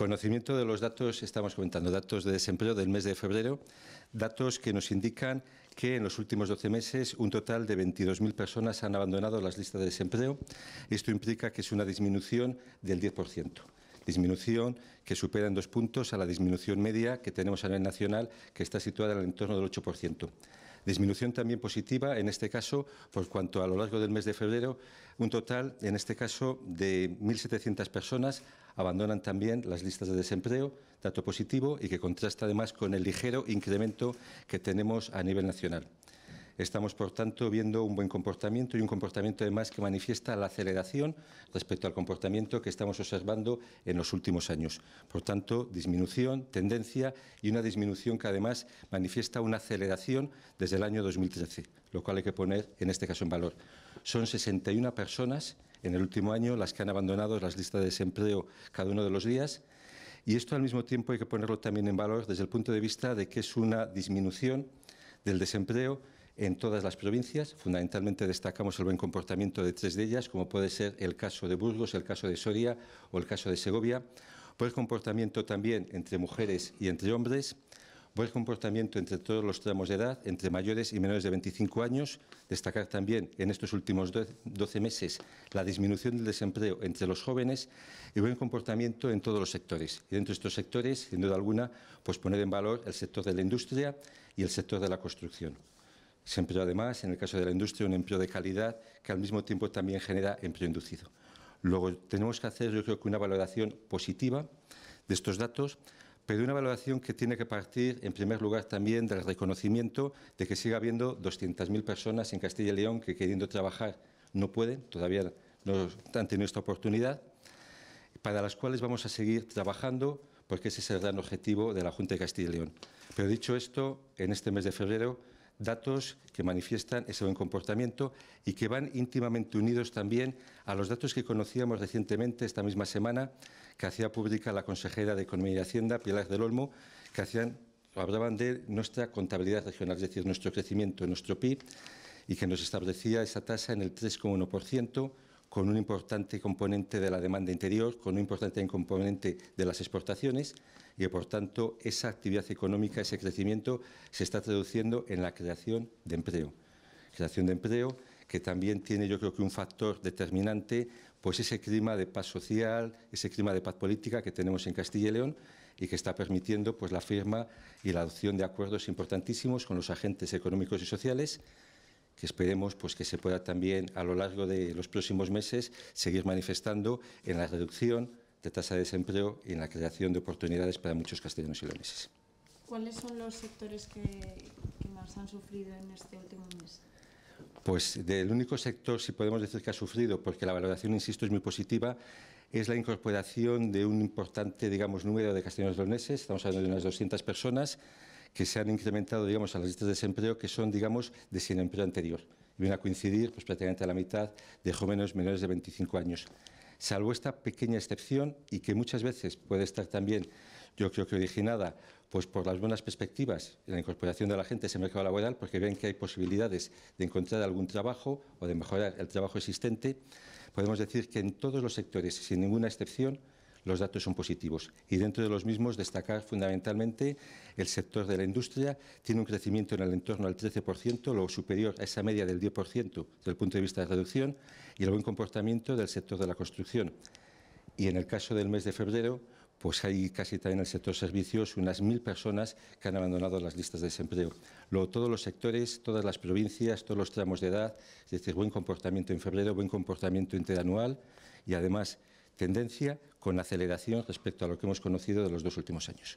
Conocimiento de los datos, estamos comentando datos de desempleo del mes de febrero, datos que nos indican que en los últimos 12 meses un total de 22.000 personas han abandonado las listas de desempleo. Esto implica que es una disminución del 10% disminución que supera en dos puntos a la disminución media que tenemos a nivel nacional, que está situada en el entorno del 8%. Disminución también positiva, en este caso, por pues, cuanto a lo largo del mes de febrero, un total, en este caso, de 1.700 personas abandonan también las listas de desempleo, dato positivo y que contrasta además con el ligero incremento que tenemos a nivel nacional. Estamos, por tanto, viendo un buen comportamiento y un comportamiento además que manifiesta la aceleración respecto al comportamiento que estamos observando en los últimos años. Por tanto, disminución, tendencia y una disminución que además manifiesta una aceleración desde el año 2013, lo cual hay que poner en este caso en valor. Son 61 personas en el último año las que han abandonado las listas de desempleo cada uno de los días. Y esto al mismo tiempo hay que ponerlo también en valor desde el punto de vista de que es una disminución del desempleo en todas las provincias. Fundamentalmente destacamos el buen comportamiento de tres de ellas, como puede ser el caso de Burgos, el caso de Soria o el caso de Segovia. Buen comportamiento también entre mujeres y entre hombres. Buen comportamiento entre todos los tramos de edad, entre mayores y menores de 25 años. Destacar también en estos últimos 12 meses la disminución del desempleo entre los jóvenes y buen comportamiento en todos los sectores. Y dentro de estos sectores, sin duda alguna, pues poner en valor el sector de la industria y el sector de la construcción. Se empleó, además, en el caso de la industria, un empleo de calidad que al mismo tiempo también genera empleo inducido. Luego, tenemos que hacer, yo creo que una valoración positiva de estos datos, pero una valoración que tiene que partir, en primer lugar, también del reconocimiento de que siga habiendo 200.000 personas en Castilla y León que queriendo trabajar no pueden, todavía no han tenido esta oportunidad, para las cuales vamos a seguir trabajando porque ese es el gran objetivo de la Junta de Castilla y León. Pero dicho esto, en este mes de febrero datos que manifiestan ese buen comportamiento y que van íntimamente unidos también a los datos que conocíamos recientemente esta misma semana que hacía pública la consejera de Economía y Hacienda, Pilar del Olmo, que hablaban de nuestra contabilidad regional, es decir, nuestro crecimiento, nuestro PIB, y que nos establecía esa tasa en el 3,1%, con un importante componente de la demanda interior, con un importante componente de las exportaciones y, por tanto, esa actividad económica, ese crecimiento, se está traduciendo en la creación de empleo. Creación de empleo que también tiene, yo creo que un factor determinante, pues ese clima de paz social, ese clima de paz política que tenemos en Castilla y León y que está permitiendo pues, la firma y la adopción de acuerdos importantísimos con los agentes económicos y sociales que esperemos pues, que se pueda también a lo largo de los próximos meses seguir manifestando en la reducción de tasa de desempleo y en la creación de oportunidades para muchos castellanos y leoneses. ¿Cuáles son los sectores que, más han sufrido en este último mes? Pues del único sector, si podemos decir que ha sufrido, porque la valoración, insisto, es muy positiva, es la incorporación de un importante, digamos, número de castellanos leoneses, estamos hablando de unas 200 personas, que se han incrementado, digamos, a las listas de desempleo que son, digamos, de sin empleo anterior. Viene a coincidir, pues, prácticamente a la mitad de jóvenes menores de 25 años. Salvo esta pequeña excepción y que muchas veces puede estar también, yo creo que originada, pues por las buenas perspectivas la incorporación de la gente a ese mercado laboral, porque ven que hay posibilidades de encontrar algún trabajo o de mejorar el trabajo existente, podemos decir que en todos los sectores, sin ninguna excepción, los datos son positivos. Y dentro de los mismos destacar fundamentalmente el sector de la industria, tiene un crecimiento en el entorno del 13%, lo superior a esa media del 10% desde el punto de vista de reducción, y el buen comportamiento del sector de la construcción. Y en el caso del mes de febrero, pues hay casi también en el sector servicios unas mil personas que han abandonado las listas de desempleo. Luego, todos los sectores, todas las provincias, todos los tramos de edad, es decir, buen comportamiento en febrero, buen comportamiento interanual y además tendencia con aceleración respecto a lo que hemos conocido de los dos últimos años.